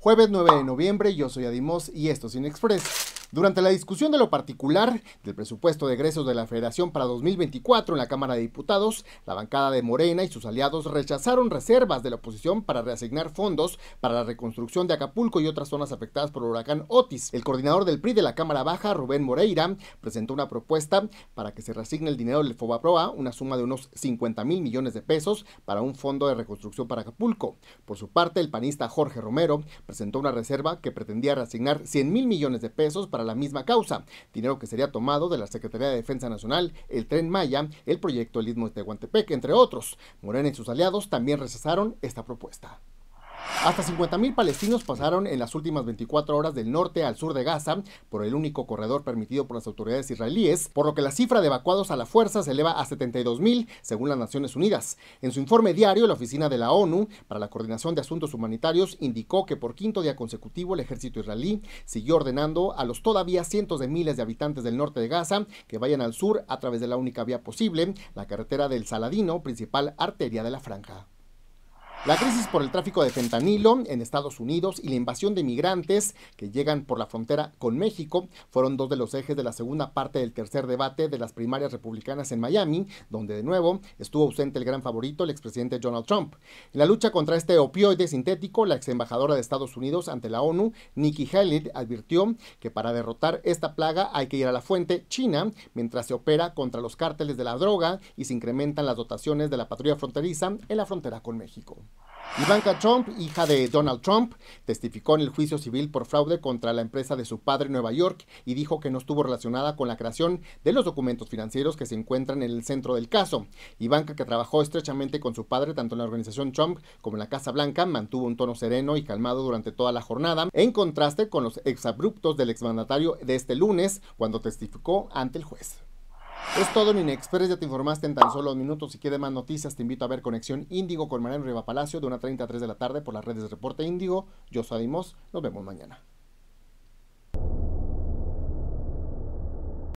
Jueves 9 de noviembre, yo soy Adimos y esto es Inexpress. Durante la discusión de lo particular del presupuesto de egresos de la Federación para 2024 en la Cámara de Diputados, la bancada de Morena y sus aliados rechazaron reservas de la oposición para reasignar fondos para la reconstrucción de Acapulco y otras zonas afectadas por el huracán Otis. El coordinador del PRI de la Cámara Baja, Rubén Moreira, presentó una propuesta para que se reasigne el dinero del Fobaproa, una suma de unos 50 mil millones de pesos, para un fondo de reconstrucción para Acapulco. Por su parte, el panista Jorge Romero presentó una reserva que pretendía reasignar 100 mil millones de pesos para la misma causa, dinero que sería tomado de la Secretaría de Defensa Nacional, el Tren Maya, el proyecto El de Tehuantepec, entre otros. Morena y sus aliados también rechazaron esta propuesta. Hasta 50.000 palestinos pasaron en las últimas 24 horas del norte al sur de Gaza por el único corredor permitido por las autoridades israelíes, por lo que la cifra de evacuados a la fuerza se eleva a 72.000 según las Naciones Unidas. En su informe diario, la oficina de la ONU para la Coordinación de Asuntos Humanitarios indicó que por quinto día consecutivo el ejército israelí siguió ordenando a los todavía cientos de miles de habitantes del norte de Gaza que vayan al sur a través de la única vía posible, la carretera del Saladino, principal arteria de la franja. La crisis por el tráfico de fentanilo en Estados Unidos y la invasión de migrantes que llegan por la frontera con México fueron dos de los ejes de la segunda parte del tercer debate de las primarias republicanas en Miami, donde de nuevo estuvo ausente el gran favorito, el expresidente Donald Trump. En la lucha contra este opioide sintético, la ex embajadora de Estados Unidos ante la ONU, Nikki Haley, advirtió que para derrotar esta plaga hay que ir a la fuente china, mientras se opera contra los cárteles de la droga y se incrementan las dotaciones de la patrulla fronteriza en la frontera con México. Ivanka Trump, hija de Donald Trump, testificó en el juicio civil por fraude contra la empresa de su padre en Nueva York y dijo que no estuvo relacionada con la creación de los documentos financieros que se encuentran en el centro del caso. Ivanka, que trabajó estrechamente con su padre tanto en la organización Trump como en la Casa Blanca, mantuvo un tono sereno y calmado durante toda la jornada, en contraste con los exabruptos del exmandatario de este lunes cuando testificó ante el juez. Es todo en ya te informaste en tan solo minutos. Si quieres más noticias, te invito a ver Conexión Índigo con Mariano Riva Palacio de treinta a 3 de la tarde por las redes de Reporte Índigo. Yo soy Adimos, nos vemos mañana.